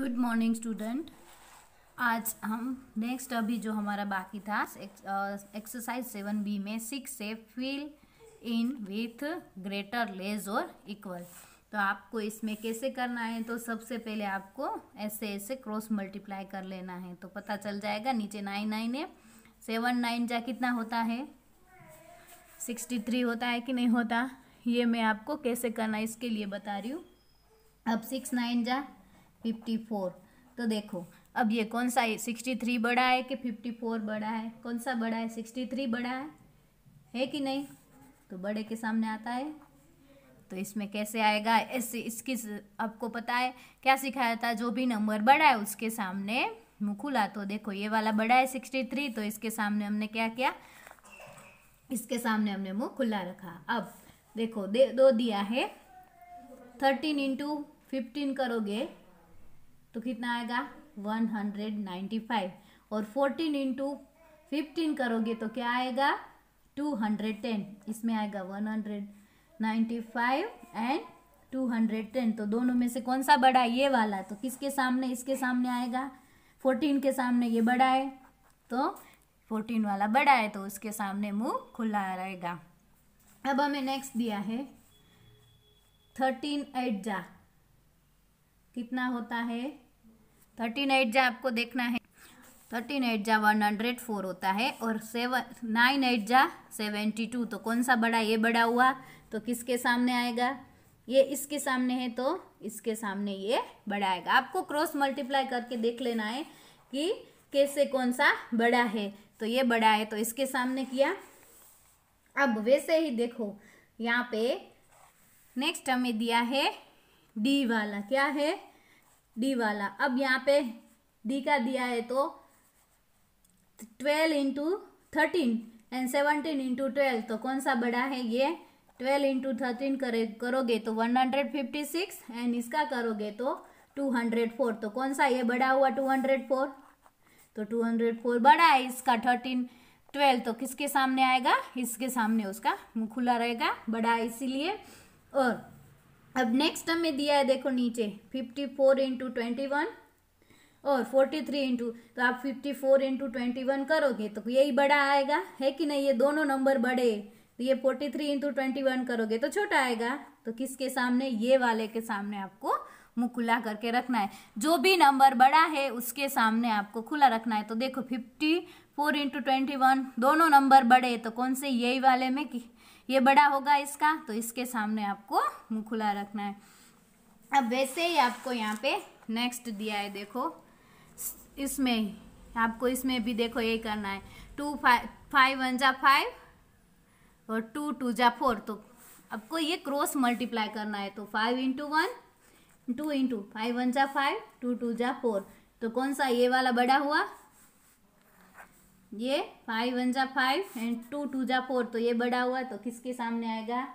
good morning student आज हम next अभी जो हमारा बाकी था एक्सरसाइज सेवन बी में सिक्स से fill in with greater less और इक्वल तो आपको इसमें कैसे करना है तो सबसे पहले आपको ऐसे ऐसे क्रॉस मल्टीप्लाई कर लेना है तो पता चल जाएगा नीचे नाइन नाइन है सेवन नाइन जा कितना होता है सिक्सटी थ्री होता है कि नहीं होता ये मैं आपको कैसे करना है इसके लिए बता रही हूँ अब सिक्स नाइन जा फिफ्टी फोर तो देखो अब ये कौन सा सिक्सटी थ्री बड़ा है कि फिफ्टी फोर बड़ा है कौन सा बड़ा है सिक्सटी थ्री बड़ा है है कि नहीं तो बड़े के सामने आता है तो इसमें कैसे आएगा ऐसे इसकी आपको पता है क्या सिखाया था जो भी नंबर बड़ा है उसके सामने मुँह खुला तो देखो ये वाला बड़ा है सिक्सटी थ्री तो इसके सामने हमने क्या किया इसके सामने हमने मुँह खुला रखा अब देखो दे दो दिया है थर्टीन इंटू फिफ्टीन करोगे तो कितना आएगा 195 और 14 इंटू फिफ्टीन करोगे तो क्या आएगा 210 इसमें आएगा 195 एंड 210 तो दोनों में से कौन सा बड़ा है ये वाला तो किसके सामने इसके सामने आएगा 14 के सामने ये बड़ा है तो 14 वाला बड़ा है तो उसके सामने मुंह खुला रहेगा अब हमें नेक्स्ट दिया है थर्टीन एट जा कितना होता है थर्टीन एट जा आपको देखना है थर्टीन एट जा वन हंड्रेड फोर होता है और सेवन नाइन एट जा सेवेंटी टू तो कौन सा बड़ा ये बड़ा हुआ तो किसके सामने आएगा ये इसके सामने है तो इसके सामने ये बड़ा आएगा आपको क्रॉस मल्टीप्लाई करके देख लेना है कि कैसे कौन सा बड़ा है तो ये बड़ा है तो इसके सामने किया अब वैसे ही देखो यहाँ पे नेक्स्ट हमें दिया है डी वाला क्या है डी वाला अब यहाँ पे डी का दिया है तो twelve into thirteen and seventeen into twelve तो कौन सा बड़ा है ये ट्वेल्व इंटू थर्टीन करे करोगे तो one hundred fifty six and इसका करोगे तो टू हंड्रेड फोर तो कौन सा ये बड़ा हुआ टू हंड्रेड फोर तो टू हंड्रेड फोर बड़ा है इसका थर्टीन ट्वेल्व तो किसके सामने आएगा इसके सामने उसका मुँह खुला रहेगा बड़ा है इसीलिए और अब नेक्स्ट हमें दिया है देखो नीचे fifty four into twenty one और फोर्टी थ्री इंटू तो आप fifty four into twenty one करोगे तो यही बड़ा आएगा है कि नहीं ये दोनों नंबर बड़े तो ये forty three into twenty one करोगे तो छोटा आएगा तो किसके सामने ये वाले के सामने आपको मुँह खुला करके रखना है जो भी नंबर बड़ा है उसके सामने आपको खुला रखना है तो देखो fifty four into twenty one दोनों नंबर बड़े तो कौन से यही वाले में ये बड़ा होगा इसका तो इसके सामने आपको मुंह खुला रखना है अब वैसे ही आपको यहाँ पे नेक्स्ट दिया है देखो इसमें आपको इसमें भी देखो ये करना है टू फाइव फाइव वन जा फाइव और टू टू जा फोर तो आपको ये क्रॉस मल्टीप्लाई करना है तो five into one two into five one जा फाइव टू टू जा फोर तो कौन सा ये वाला बड़ा हुआ ये फाइव वन जा फाइव एंड टू टू जा फोर तो ये बड़ा हुआ तो किसके सामने आएगा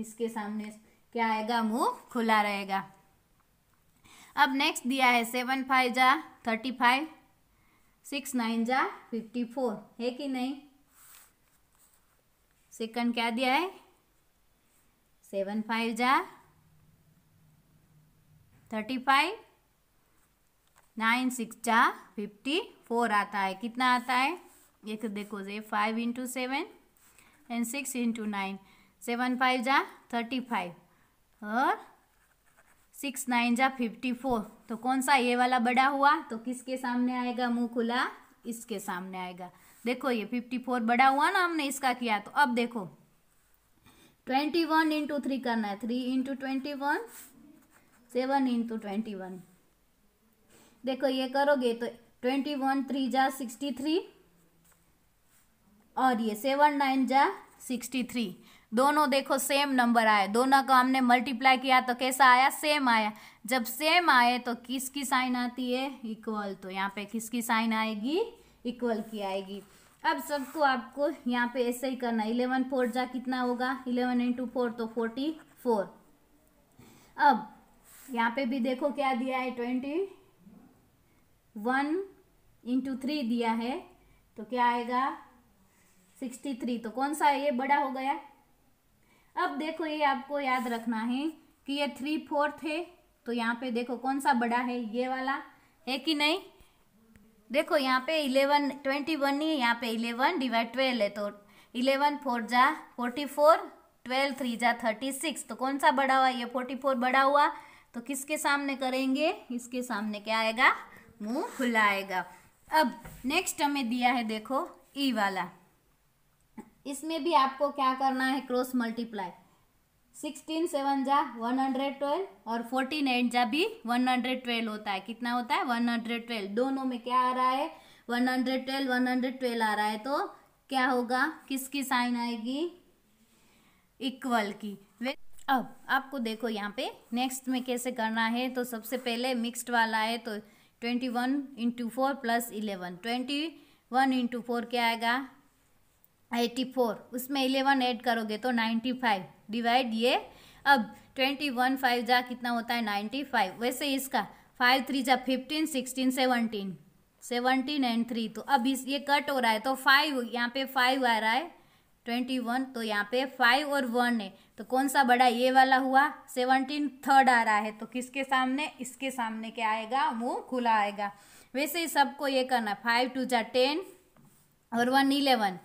इसके सामने क्या आएगा मुंह खुला रहेगा अब नेक्स्ट दिया है सेवन फाइव जा थर्टी फाइव सिक्स नाइन जा फिफ्टी फोर है कि नहीं सेकंड क्या दिया है सेवन फाइव जा थर्टी फाइव नाइन सिक्स जा फिफ्टी फोर आता है कितना आता है एक तो देखो ये five into seven and six into nine seven five जा थर्टी फाइव और सिक्स नाइन जा फिफ्टी फोर तो कौन सा ये वाला बड़ा हुआ तो किसके सामने आएगा मुंह खुला इसके सामने आएगा देखो ये फिफ्टी फोर बड़ा हुआ ना हमने इसका किया तो अब देखो ट्वेंटी वन इंटू थ्री करना है three into twenty one seven into twenty one देखो ये करोगे तो ट्वेंटी वन थ्री जा सिक्सटी थ्री और ये सेवन नाइन जा सिक्सटी थ्री दोनों देखो सेम नंबर आए दोनों को हमने मल्टीप्लाई किया तो कैसा आया सेम आया जब सेम आए तो किसकी साइन आती है इक्वल तो यहाँ पे किसकी साइन आएगी इक्वल की आएगी अब सबको आपको यहाँ पे ऐसे ही करना इलेवन फोर जा कितना होगा इलेवन इंटू फोर तो फोर्टी फोर अब यहाँ पे भी देखो क्या दिया है ट्वेंटी वन इंटू थ्री दिया है तो क्या आएगा सिक्सटी थ्री तो कौन सा ये बड़ा हो गया अब देखो ये आपको याद रखना है कि ये थ्री फोर्थ है तो यहाँ पे देखो कौन सा बड़ा है ये वाला है कि नहीं देखो यहाँ पे इलेवन ट्वेंटी वन नहीं है यहाँ पे इलेवन डिवाइड ट्वेल्व है तो इलेवन फोर जा फोर्टी फोर ट्वेल्व थ्री जा थर्टी सिक्स तो कौन सा बड़ा हुआ ये फोर्टी फोर बड़ा हुआ तो किसके सामने करेंगे इसके सामने क्या आएगा मुंह खुला आएगा अब नेक्स्ट हमें दिया है देखो ई e वाला इसमें भी आपको क्या करना है क्रॉस मल्टीप्लाई सिक्सटीन सेवन जा वन हंड्रेड ट्वेल्व और फोर्टीन एट जा भी वन हंड्रेड ट्वेल्व होता है कितना होता है वन हंड्रेड ट्वेल्व दोनों में क्या आ रहा है one hundred twelve one hundred twelve आ रहा है तो क्या होगा किसकी साइन आएगी इक्वल की अब आपको देखो यहाँ पे नेक्स्ट में कैसे करना है तो सबसे पहले मिक्स्ड वाला है तो twenty one into four plus eleven twenty one into four क्या आएगा एटी फोर उसमें इलेवन ऐड करोगे तो नाइन्टी फाइव डिवाइड ये अब ट्वेंटी वन फाइव जा कितना होता है नाइन्टी फाइव वैसे इसका फाइव थ्री जा fifteen sixteen seventeen seventeen and three तो अब इस ये कट हो रहा है तो फाइव यहाँ पे फाइव आ रहा है ट्वेंटी वन तो यहाँ पे फाइव और वन है तो कौन सा बड़ा ये वाला हुआ सेवनटीन थर्ड आ रहा है तो किसके सामने इसके सामने क्या आएगा वो खुला आएगा वैसे ही सबको ये करना फाइव टू जा टेन और वन इलेवन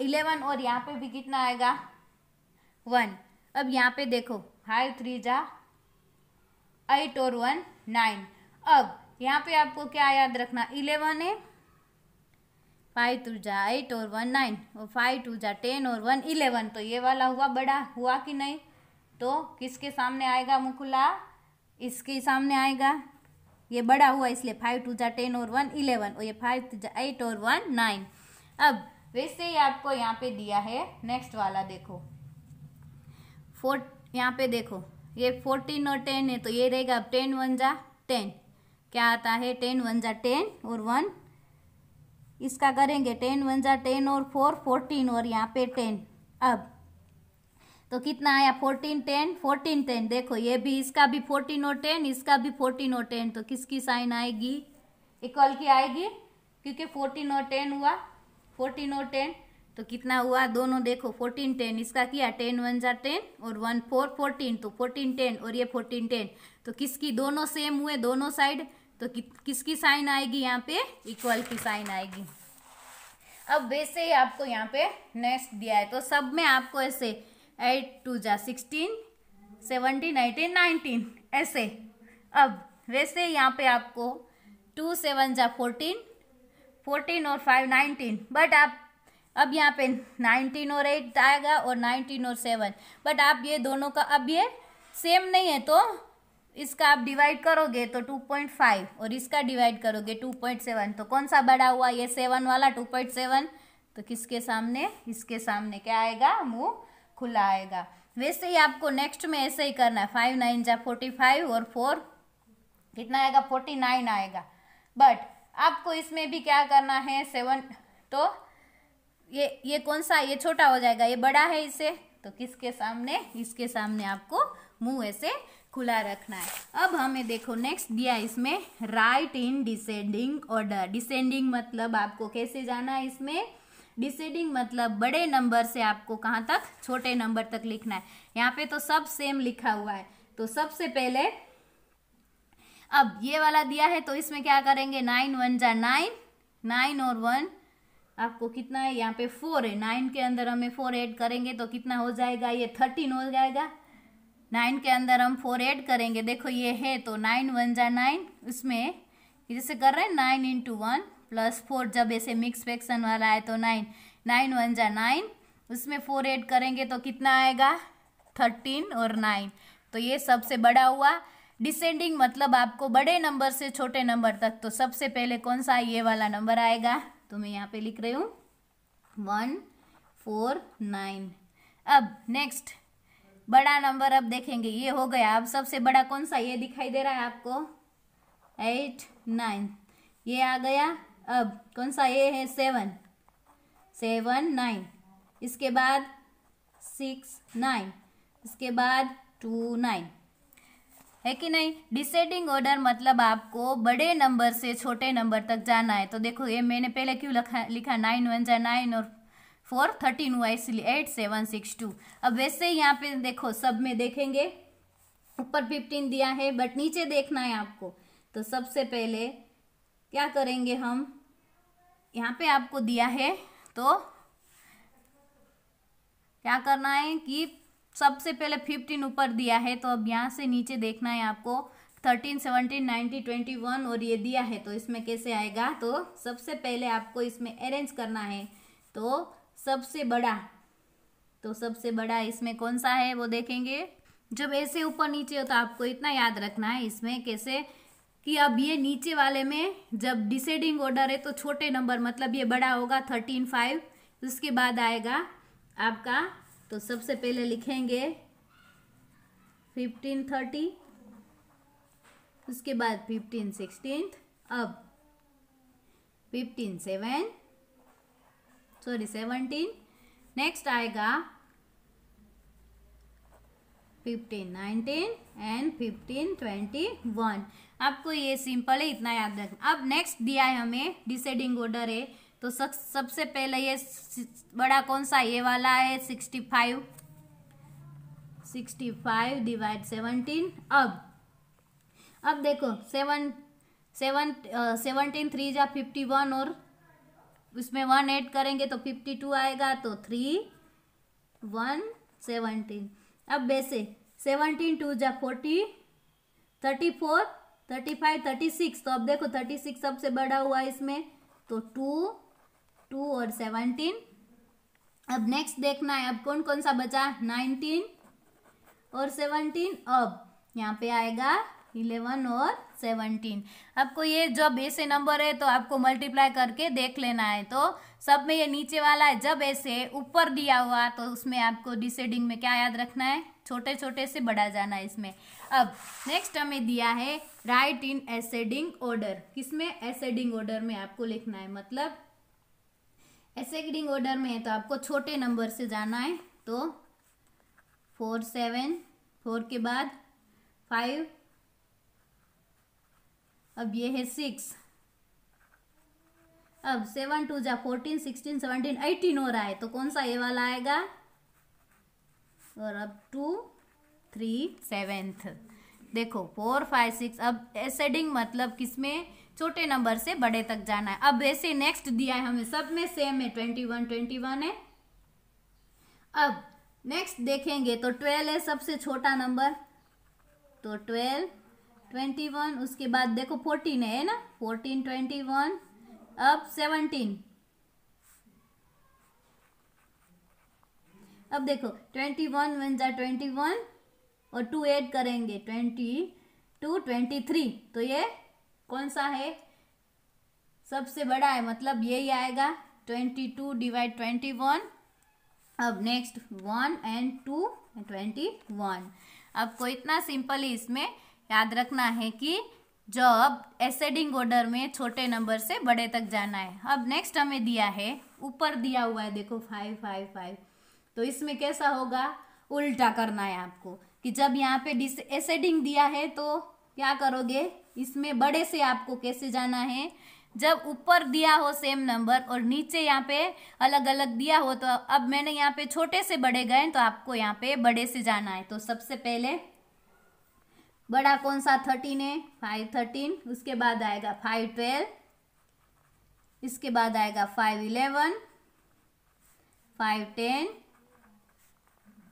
इलेवन और यहाँ पे भी कितना आएगा वन अब यहाँ पे देखो फाइव थ्री जा एट और वन नाइन अब यहाँ पे आपको क्या याद रखना इलेवन है फाइव टू जा एट और वन नाइन और फाइव टू जा टेन और वन इलेवन तो ये वाला हुआ बड़ा हुआ कि नहीं तो किसके सामने आएगा मुकुला इसके सामने आएगा ये बड़ा हुआ इसलिए फाइव टू जा टेन और वन इलेवन और ये फाइव टू जा एट और वन नाइन अब वैसे ही आपको यहाँ पे दिया है नेक्स्ट वाला देखो फोर यहाँ पे देखो ये फोर्टीन और टेन है तो ये रहेगा अब टेन वन जा टेन क्या आता है टेन वन जा टेन और वन इसका करेंगे टेन वन जा टेन और फोर फोर्टीन और यहाँ पे टेन अब तो कितना आया फोर्टीन टेन फोर्टीन टेन देखो ये भी इसका भी फोर्टीन और टेन इसका भी फोर्टीन और टेन तो किसकी साइन आएगी इक्वल की आएगी क्योंकि फोर्टीन और टेन हुआ फोर्टीन और टेन तो कितना हुआ दोनों देखो फोर्टीन टेन इसका किया टेन वन जा टेन और वन फोर फोर्टीन तो फोर्टीन टेन और ये फोर्टीन टेन तो किसकी दोनों सेम हुए दोनों साइड तो कि, किसकी साइन आएगी यहाँ पे इक्वल की साइन आएगी अब वैसे ही आपको यहाँ पे नेक्स्ट दिया है तो सब में आपको ऐसे एट टू जा सिक्सटीन सेवनटीन एटीन नाइनटीन ऐसे अब वैसे यहाँ पे आपको टू सेवन जा फोर्टीन फोर्टीन और फाइव नाइनटीन बट आप अब यहाँ पे नाइनटीन और एट आएगा और नाइनटीन और सेवन बट आप ये दोनों का अब ये सेम नहीं है तो इसका आप डिवाइड करोगे तो टू पॉइंट फाइव और इसका डिवाइड करोगे टू पॉइंट सेवन तो कौन सा बड़ा हुआ ये सेवन वाला टू पॉइंट सेवन तो किसके सामने इसके सामने क्या आएगा मुंह खुला आएगा वैसे ही आपको नेक्स्ट में ऐसे ही करना है फाइव नाइन जा फोर्टी फाइव और फोर कितना आएगा फोर्टी नाइन आएगा बट आपको इसमें भी क्या करना है सेवन तो ये ये कौन सा ये छोटा हो जाएगा ये बड़ा है इससे तो किसके सामने इसके सामने आपको मुंह ऐसे खुला रखना है अब हमें देखो नेक्स्ट दिया इसमें write in descending order descending मतलब आपको कैसे जाना है इसमें डिसेंडिंग मतलब बड़े नंबर से आपको कहाँ तक छोटे नंबर तक लिखना है यहाँ पे तो सब सेम लिखा हुआ है तो सबसे पहले अब ये वाला दिया है तो इसमें क्या करेंगे नाइन वन जा नाइन नाइन और वन आपको कितना है यहाँ पे फोर है नाइन के अंदर हमें फोर ऐड करेंगे तो कितना हो जाएगा ये थर्टीन हो जाएगा नाइन के अंदर हम फोर ऐड करेंगे देखो ये है तो नाइन वन जा नाइन उसमें जैसे कर रहे हैं nine into one plus four जब ऐसे मिक्स फैक्शन वाला है तो नाइन नाइन वन जा नाइन उसमें फोर ऐड करेंगे तो कितना आएगा थर्टीन और नाइन तो ये सबसे बड़ा हुआ डिसेंडिंग मतलब आपको बड़े नंबर से छोटे नंबर तक तो सबसे पहले कौन सा ये वाला नंबर आएगा तो मैं यहाँ पे लिख रही हूँ वन फोर नाइन अब नेक्स्ट बड़ा नंबर अब देखेंगे ये हो गया अब सबसे बड़ा कौन सा ये दिखाई दे रहा है आपको एट नाइन ये आ गया अब कौन सा ये है सेवन सेवन नाइन इसके बाद सिक्स नाइन इसके बाद टू नाइन है कि नहीं डिसेंडिंग ऑर्डर मतलब आपको बड़े नंबर से छोटे नंबर तक जाना है तो देखो ये मैंने पहले क्यों लिखा लिखा नाइन वन जा नाइन और फोर थर्टीन हुआ इसलिए एट सेवन सिक्स टू अब वैसे ही यहाँ पे देखो सब में देखेंगे ऊपर फिफ्टीन दिया है बट नीचे देखना है आपको तो सबसे पहले क्या करेंगे हम यहाँ पे आपको दिया है तो क्या करना है कि सबसे पहले फिफ्टीन ऊपर दिया है तो अब यहाँ से नीचे देखना है आपको thirteen seventeen nineteen twenty one और ये दिया है तो इसमें कैसे आएगा तो सबसे पहले आपको इसमें अरेंज करना है तो सबसे बड़ा तो सबसे बड़ा इसमें कौन सा है वो देखेंगे जब ऐसे ऊपर नीचे हो तो आपको इतना याद रखना है इसमें कैसे कि अब ये नीचे वाले में जब डिसेडिंग ऑर्डर है तो छोटे नंबर मतलब ये बड़ा होगा थर्टीन फाइव उसके बाद आएगा आपका तो सबसे पहले लिखेंगे फिफ्टीन थर्टी उसके बाद फिफ्टीन सिक्सटीन अब fifteen seven sorry seventeen next आएगा fifteen nineteen and fifteen twenty one आपको ये सिंपल है इतना याद रखना अब नेक्स्ट दिया है हमें डिसाइडिंग ऑर्डर है तो सबसे पहले ये बड़ा कौन सा ये वाला है sixty five sixty five divide seventeen अब अब देखो सेवन सेवन सेवनटीन थ्री जा फिफ्टी वन और उसमें वन ऐड करेंगे तो फिफ्टी टू आएगा तो थ्री वन सेवनटीन अब वैसे सेवनटीन टू जा forty thirty four thirty five thirty six तो अब देखो थर्टी सिक्स सबसे बड़ा हुआ इसमें तो टू टू और सेवनटीन अब नेक्स्ट देखना है अब कौन कौन सा बचा नाइनटीन और सेवनटीन अब यहाँ पे आएगा इलेवन और सेवनटीन आपको ये जब ऐसे नंबर है तो आपको मल्टीप्लाई करके देख लेना है तो सब में ये नीचे वाला है जब ऐसे ऊपर दिया हुआ तो उसमें आपको डिसेडिंग में क्या याद रखना है छोटे छोटे से बढ़ा जाना है इसमें अब नेक्स्ट हमें दिया है राइट इन एसेडिंग ऑर्डर किसमें एसेडिंग ऑर्डर में आपको लिखना है मतलब एसेडिंग ऑर्डर में है तो आपको छोटे नंबर से जाना है तो फोर सेवन फोर के बाद फाइव अब ये है सिक्स अब सेवन टू जा फोर्टीन सिक्सटीन सेवनटीन एटीन हो रहा है तो कौन सा ये वाला आएगा और अब टू थ्री सेवेंथ देखो फोर फाइव सिक्स अब एसेडिंग मतलब किसमें छोटे नंबर से बड़े तक जाना है अब ऐसे नेक्स्ट दिया है हमें सब में सेम है ट्वेंटी वन ट्वेंटी वन है अब नेक्स्ट देखेंगे तो ट्वेल्व है सबसे छोटा नंबर तो ट्वेल्व ट्वेंटी वन उसके बाद देखो फोर्टीन है ना फोर्टीन ट्वेंटी वन अब सेवनटीन अब देखो ट्वेंटी वन वन जा ट्वेंटी वन और टू ऐड करेंगे ट्वेंटी टू ट्वेंटी थ्री तो ये कौन सा है सबसे बड़ा है मतलब यही आएगा twenty two divide twenty one अब next one and two twenty one आपको इतना सिंपल ही इसमें याद रखना है कि जब एसेडिंग ऑर्डर में छोटे नंबर से बड़े तक जाना है अब नेक्स्ट हमें दिया है ऊपर दिया हुआ है देखो फाइव फाइव फाइव तो इसमें कैसा होगा उल्टा करना है आपको कि जब यहाँ पे डिस एसेडिंग दिया है तो क्या करोगे इसमें बड़े से आपको कैसे जाना है जब ऊपर दिया हो सेम नंबर और नीचे यहाँ पे अलग अलग दिया हो तो अब मैंने यहाँ पे छोटे से बड़े गए तो आपको यहाँ पे बड़े से जाना है तो सबसे पहले बड़ा कौन सा थर्टीन है फाइव थर्टीन उसके बाद आएगा फाइव ट्वेल्व इसके बाद आएगा five eleven five ten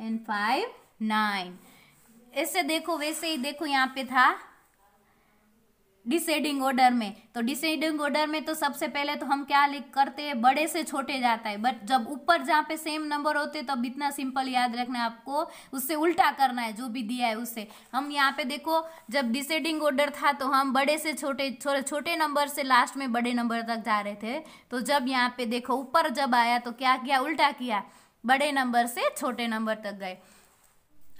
and five nine ऐसे देखो वैसे ही देखो यहाँ पे था डिसेडिंग ऑर्डर में तो डिसेडिंग ऑर्डर में तो सबसे पहले तो हम क्या लिख करते हैं बड़े से छोटे जाता है बट जब ऊपर जहाँ पे सेम नंबर होते तब तो इतना सिंपल याद रखना है आपको उससे उल्टा करना है जो भी दिया है उससे हम यहाँ पे देखो जब डिसेडिंग ऑर्डर था तो हम बड़े से छोटे छोटे छोटे नंबर से लास्ट में बड़े नंबर तक जा रहे थे तो जब यहाँ पे देखो ऊपर जब आया तो क्या किया उल्टा किया बड़े नंबर से छोटे नंबर तक गए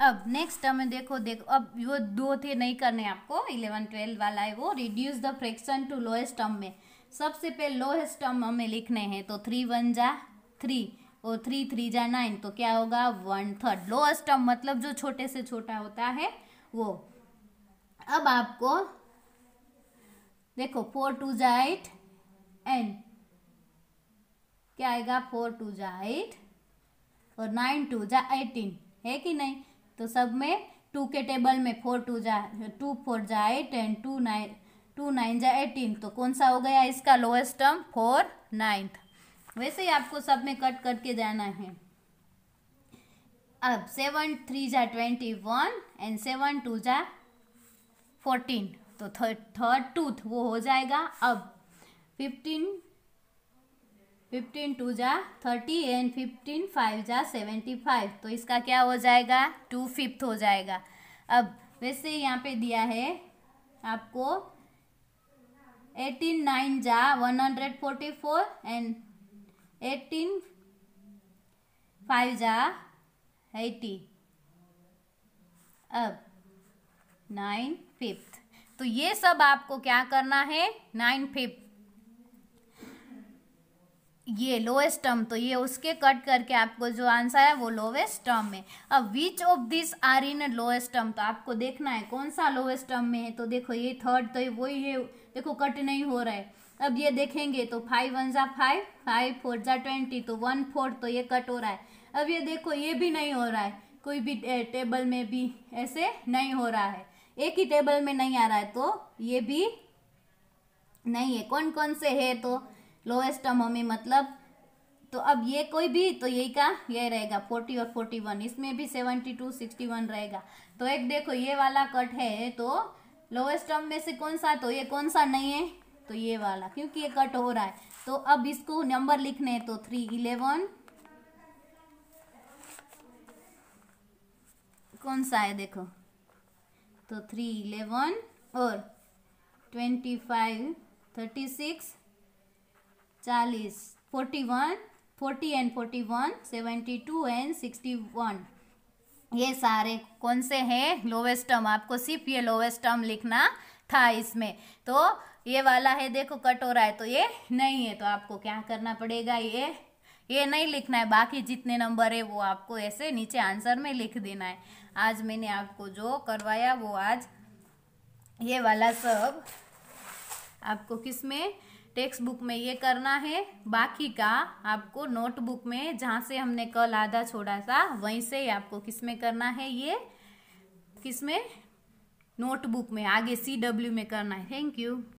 अब नेक्स्ट टर्म में देखो देखो अब वो दो थे नहीं करने आपको इलेवन ट्वेल्व वाला है वो reduce the fraction to lowest term में सबसे पहले लोएस्ट टर्म हमें लिखने हैं तो थ्री वन जा थ्री और थ्री थ्री जा नाइन तो क्या होगा वन थर्ड लोएस्ट टर्म मतलब जो छोटे से छोटा होता है वो अब आपको देखो फोर टू जा एट एन क्या आएगा फोर टू जा एट और नाइन टू जा एटीन है कि नहीं तो सब में टू के टेबल में फोर टू जा टू फोर जा eight and two nine two nine जा एटीन तो कौन सा हो गया इसका लोएस्ट टर्म फोर नाइन्थ वैसे ही आपको सब में कट करके जाना है अब सेवन थ्री जा twenty one and seven two जा फोर्टीन तो थर्ड थर्ड टूथ वो हो जाएगा अब फिफ्टीन फिफ्टीन टू जा थर्टी एंड फिफ्टीन फाइव जा सेवेंटी फाइव तो इसका क्या हो जाएगा टू फिफ्थ हो जाएगा अब वैसे यहाँ पे दिया है आपको एटीन नाइन जा one hundred forty four and eighteen five जा एटी अब नाइन फिफ्थ तो ये सब आपको क्या करना है नाइन फिफ्थ ये लोएस्ट टर्म तो ये उसके कट करके आपको जो आंसर है वो लोएस्ट टर्म में अब which of this are in lowest term तो आपको देखना है कौन सा लोएस्ट टर्म में है तो देखो ये थर्ड तो वही है देखो कट नहीं हो रहा है अब ये देखेंगे तो फाइव वन ज़ा फाइव फाइव फोर ज़ा ट्वेंटी तो वन फोर तो ये कट हो रहा है अब ये देखो ये भी नहीं हो रहा है कोई भी टेबल में भी ऐसे नहीं हो रहा है एक ही टेबल में नहीं आ रहा है तो ये भी नहीं है कौन कौन से है तो लोएस्ट हमें मतलब तो अब ये कोई भी तो यही का ये रहेगा फोर्टी और फोर्टी वन इसमें भी सेवेंटी टू सिक्सटी वन रहेगा तो एक देखो ये वाला कट है तो लोएस्ट टर्म में से कौन सा तो ये कौन सा नहीं है तो ये वाला क्योंकि ये कट हो रहा है तो अब इसको नंबर लिखने हैं तो थ्री इलेवन कौन सा है देखो तो थ्री इलेवन और ट्वेंटी फाइव थर्टी सिक्स चालीस forty one forty and forty one seventy two and sixty one ये सारे कौन से हैं लोवेस्ट टर्म आपको सिर्फ ये लोवेस्ट टर्म लिखना था इसमें तो ये वाला है देखो कट हो रहा है तो ये नहीं है तो आपको क्या करना पड़ेगा ये ये नहीं लिखना है बाकी जितने नंबर है वो आपको ऐसे नीचे आंसर में लिख देना है आज मैंने आपको जो करवाया वो आज ये वाला सब आपको किस में टेक्स्ट बुक में ये करना है बाकी का आपको नोटबुक में जहाँ से हमने कल आधा छोड़ा था वहीं से आपको किस में करना है ये किस में नोटबुक में आगे सी डब्ल्यू में करना है थैंक यू